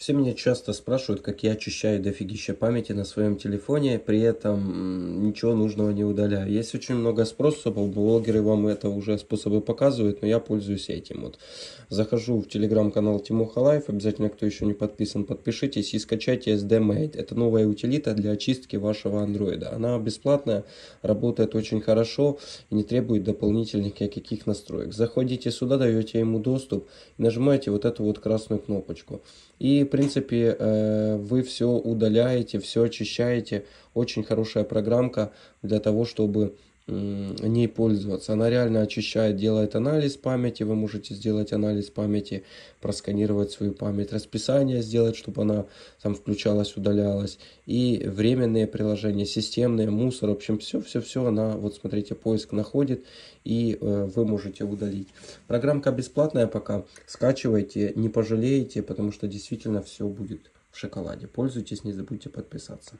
Все меня часто спрашивают, как я очищаю дофигища памяти на своем телефоне, при этом ничего нужного не удаляю. Есть очень много способов, а блогеры вам это уже способы показывают, но я пользуюсь этим. Вот. Захожу в телеграм-канал Тимуха Лайф, обязательно, кто еще не подписан, подпишитесь и скачайте SD-Mate. Это новая утилита для очистки вашего андроида. Она бесплатная, работает очень хорошо и не требует дополнительных каких настроек. Заходите сюда, даете ему доступ, нажимаете вот эту вот красную кнопочку. И принципе, э, вы все удаляете, все очищаете. Очень хорошая программка для того, чтобы ней пользоваться. Она реально очищает, делает анализ памяти. Вы можете сделать анализ памяти, просканировать свою память, расписание сделать, чтобы она там включалась, удалялась. И временные приложения, системные, мусор, в общем, все-все-все она, вот смотрите, поиск находит и э, вы можете удалить. Программка бесплатная пока. Скачивайте, не пожалеете, потому что действительно все будет в шоколаде. Пользуйтесь, не забудьте подписаться.